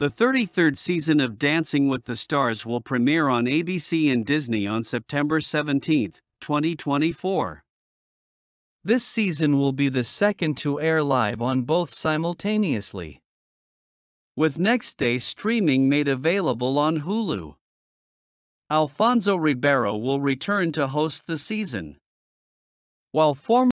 The 33rd season of Dancing with the Stars will premiere on ABC and Disney on September 17, 2024. This season will be the second to air live on both simultaneously. With next day streaming made available on Hulu, Alfonso Ribeiro will return to host the season. While former